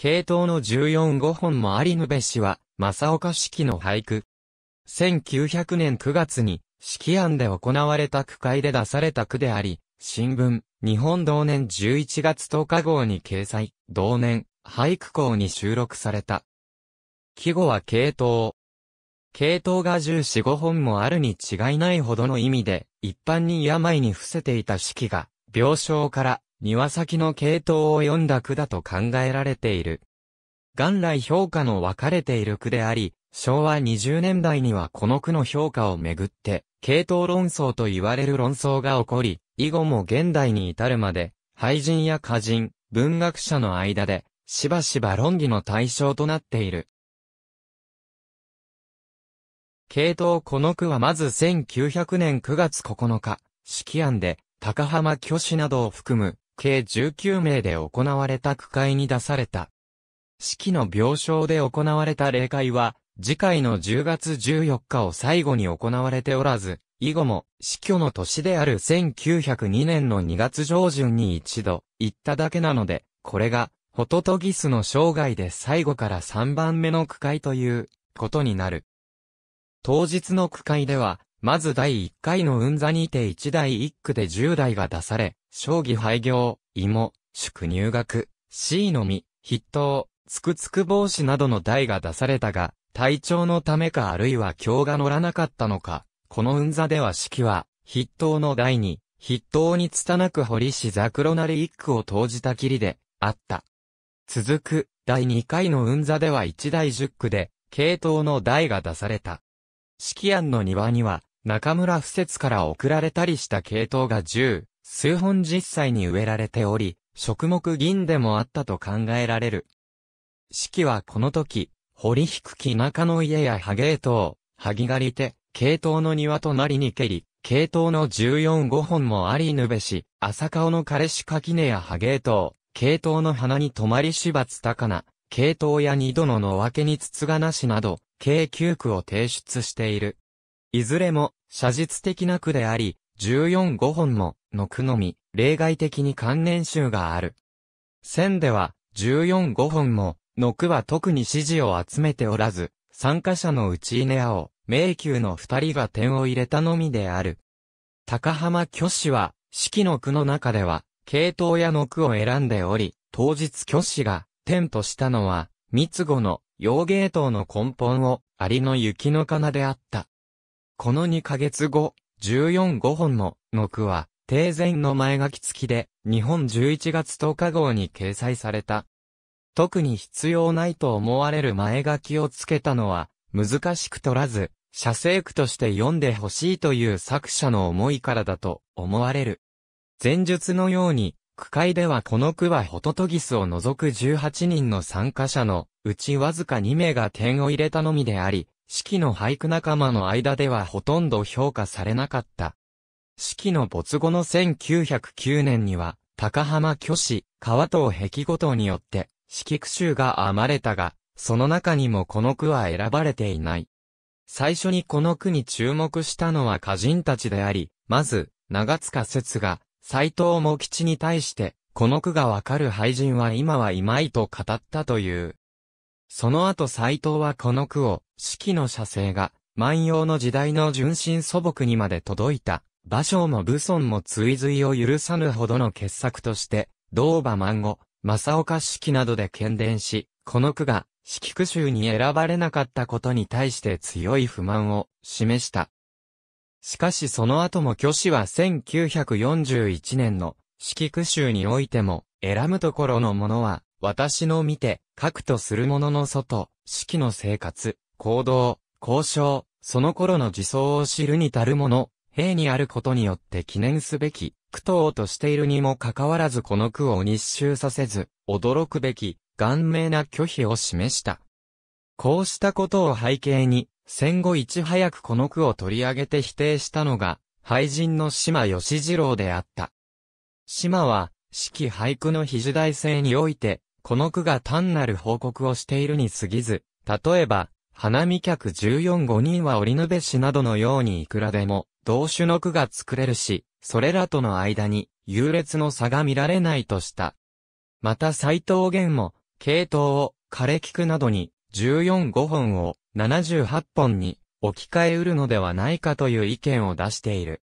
系統の14-5本もありぬべしは、正岡式の俳句。1900年9月に、式案で行われた区会で出された句であり、新聞、日本同年11月10日号に掲載、同年、俳句校に収録された。季語は系統。系統が14、5本もあるに違いないほどの意味で、一般に病に伏せていた式が、病床から庭先の系統を読んだ句だと考えられている。元来評価の分かれている句であり、昭和20年代にはこの句の評価をめぐって、系統論争と言われる論争が起こり、以後も現代に至るまで、俳人や歌人、文学者の間で、しばしば論議の対象となっている。系統この句はまず1900年9月9日、式案で、高浜挙手などを含む計19名で行われた区会に出された。式の病床で行われた例会は、次回の10月14日を最後に行われておらず、以後も死去の年である1902年の2月上旬に一度行っただけなので、これがホトトギスの生涯で最後から3番目の区会ということになる。当日の区会では、まず第1回の運座にて1台1区で10代が出され、将棋廃業、芋、宿入学、C のみ、筆頭、つくつく帽子などの題が出されたが、体調のためかあるいは今日が乗らなかったのか、この運座では式は、筆頭の題に、筆頭に拙く堀ク桜なり一句を投じたきりで、あった。続く、第2回の運座では1第10句で、系統の題が出された。式案の庭には、中村不説から送られたりした系統が10、数本実際に植えられており、食木銀でもあったと考えられる。四季はこの時、堀引く木中の家や葉芸等、萩刈狩り手、系統の庭となりに蹴り、系統の14五本もありぬべし、朝顔の枯れし垣根や葉芸等、系統の花に止まりしばつ高な、系統や二度のの分けに筒がなしなど、計9句を提出している。いずれも、写実的な句であり、14-5本も、の句のみ、例外的に関連集がある。線では、14-5本も、の句は特に支持を集めておらず、参加者のうち稲尾を、迷宮の二人が点を入れたのみである。高浜虚子は、四季の句の中では、系統やの句を選んでおり、当日虚子が、点としたのは、三つ子の、洋芸刀の根本を、ありの雪の奏であった。この2ヶ月後、14.5本のの句は、定前の前書き付きで、日本11月10日号に掲載された。特に必要ないと思われる前書きを付けたのは、難しく取らず、写生句として読んでほしいという作者の思いからだと思われる。前述のように、区会ではこの句はホトトギスを除く18人の参加者のうちわずか2名が点を入れたのみであり、四季の俳句仲間の間ではほとんど評価されなかった。四季の没後の1909年には、高浜虚子、川藤壁ごとによって、四季句集が編まれたが、その中にもこの句は選ばれていない。最初にこの句に注目したのは歌人たちであり、まず、長塚節が、斎藤茂吉に対して、この句がわかる俳人は今はいまいと語ったという。その後斎藤はこの句を、四季の写生が、万葉の時代の純真素朴にまで届いた、芭蕉も武尊も追随を許さぬほどの傑作として、道馬万語、正岡四季などで喧伝し、この句が、四季句集に選ばれなかったことに対して強い不満を示した。しかしその後も虚子は1941年の四季句集においても、選ぶところのものは、私の見て、書くとするものの外、四季の生活、行動、交渉、その頃の自走を知るに足るもの、兵にあることによって記念すべき、苦闘としているにもかかわらずこの句を日周させず、驚くべき、顔面な拒否を示した。こうしたことを背景に、戦後いち早くこの句を取り上げて否定したのが、俳人の島義次郎であった。島は、四季俳句の非時代性において、この句が単なる報告をしているに過ぎず、例えば、花見客14.5人は織延氏などのようにいくらでも、同種の句が作れるし、それらとの間に、優劣の差が見られないとした。また斎藤玄も、系統を、枯れ菊などに、14.5本を、78本に、置き換えうるのではないかという意見を出している。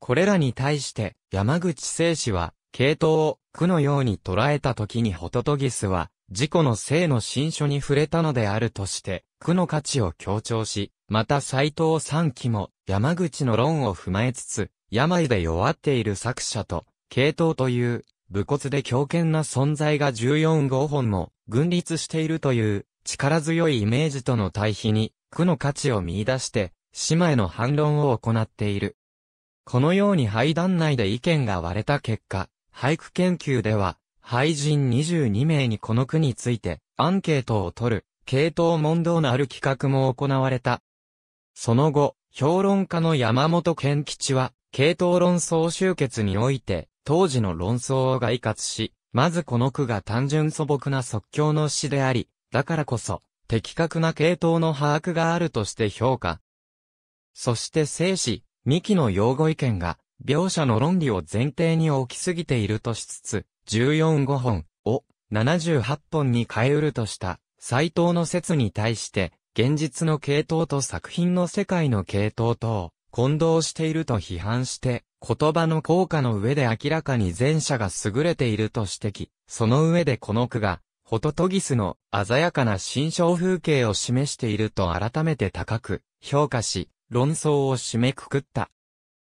これらに対して、山口聖氏は、系統を、句のように捉えた時にホトトギスは、自己の性の新書に触れたのであるとして、区の価値を強調し、また斎藤三期も山口の論を踏まえつつ、病で弱っている作者と、系統という、武骨で強健な存在が14号本も、群立しているという、力強いイメージとの対比に、区の価値を見出して、島への反論を行っている。このように廃団内で意見が割れた結果、俳句研究では、俳人22名にこの句について、アンケートを取る系統問答のある企画も行われた。その後、評論家の山本健吉は、系統論争集結において、当時の論争を概括し、まずこの句が単純素朴な即興の詩であり、だからこそ、的確な系統の把握があるとして評価。そして生死、三木の用語意見が、描写の論理を前提に置きすぎているとしつつ、14語本を78本に変えうるとした。斎藤の説に対して、現実の系統と作品の世界の系統とを混同していると批判して、言葉の効果の上で明らかに前者が優れていると指摘。その上でこの句が、ホトトギスの鮮やかな新象風景を示していると改めて高く評価し、論争を締めくくった。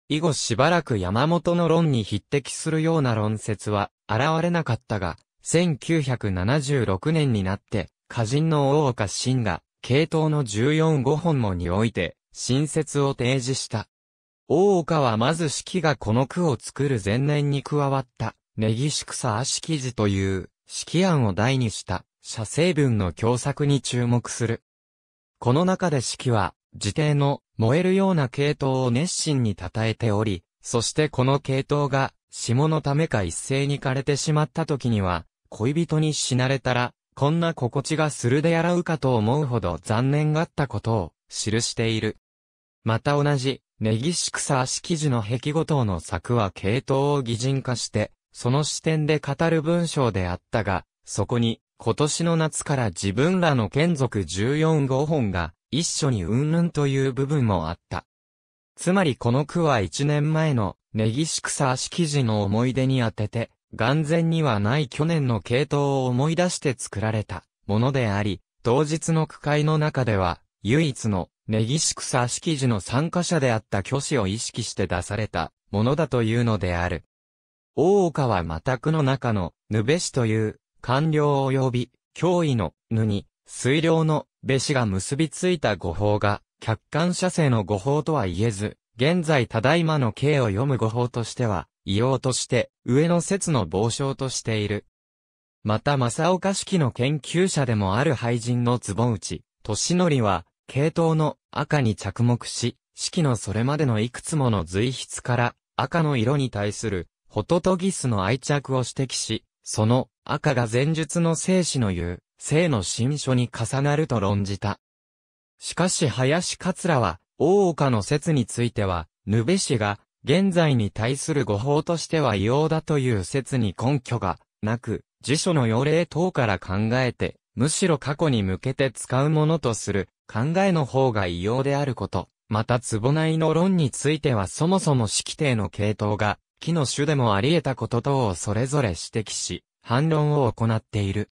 以後しばらく山本の論に匹敵するような論説は現れなかったが、1976年になって歌人の大岡真が、系統の14五本もにおいて、新説を提示した。大岡はまず式がこの句を作る前年に加わった、ネギシクサア式図という、式案を題にした、写生文の共作に注目する。この中で式は、自定の燃えるような系統を熱心に称えており、そしてこの系統が、下のためか一斉に枯れてしまった時には、恋人に死なれたら、こんな心地がするでやらうかと思うほど残念がったことを記している。また同じ、ネギシクサー式地の壁ごとの作は系統を擬人化して、その視点で語る文章であったが、そこに、今年の夏から自分らの剣族14号本が、一緒にうんぬんという部分もあった。つまりこの句は1年前の、ネギシクサー式地の思い出に当てて、眼前にはない去年の系統を思い出して作られたものであり、当日の区会の中では、唯一の根岸草式地の参加者であった虚子を意識して出されたものだというのである。大岡はまた区の中の、ぬべしという、官僚及び、脅威の、ぬに、水量の、べしが結びついた誤報が、客観写生の誤報とは言えず、現在ただいまの刑を読む誤報としては、異様として、上の説の傍証としている。また正岡式の研究者でもある俳人のズボン内、敏則は、系統の赤に着目し、式のそれまでのいくつもの随筆から赤の色に対するホトトギスの愛着を指摘し、その赤が前述の生死の言う、生の新書に重なると論じた。しかし林桂は、大岡の説については、ヌベ氏が現在に対する誤報としては異様だという説に根拠がなく、辞書の要例等から考えて、むしろ過去に向けて使うものとする考えの方が異様であること。また、壺内の論についてはそもそも式定の系統が、木の種でもあり得たこと等をそれぞれ指摘し、反論を行っている。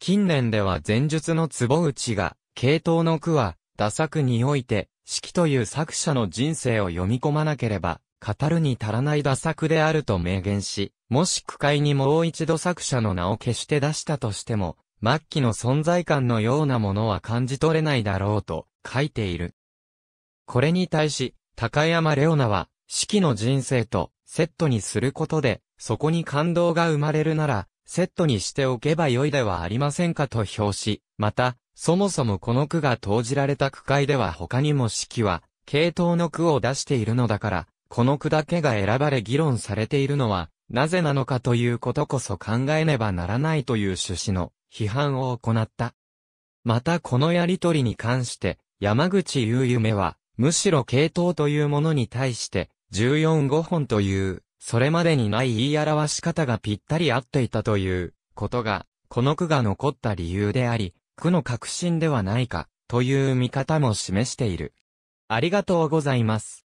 近年では前述の壺内が、系統の句は、打作において、式という作者の人生を読み込まなければ、語るに足らない打作であると明言し、もし句会にもう一度作者の名を消して出したとしても、末期の存在感のようなものは感じ取れないだろうと書いている。これに対し、高山レオナは、四季の人生とセットにすることで、そこに感動が生まれるなら、セットにしておけばよいではありませんかと表し、また、そもそもこの句が投じられた句会では他にも四季は、系統の句を出しているのだから、この句だけが選ばれ議論されているのは、なぜなのかということこそ考えねばならないという趣旨の批判を行った。またこのやりとりに関して、山口優夢は、むしろ系統というものに対して、14 5本という、それまでにない言い表し方がぴったり合っていたという、ことが、この句が残った理由であり、句の核心ではないか、という見方も示している。ありがとうございます。